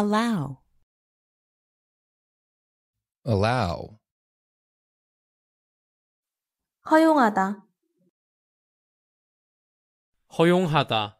Allow. allow 허용하다 허용하다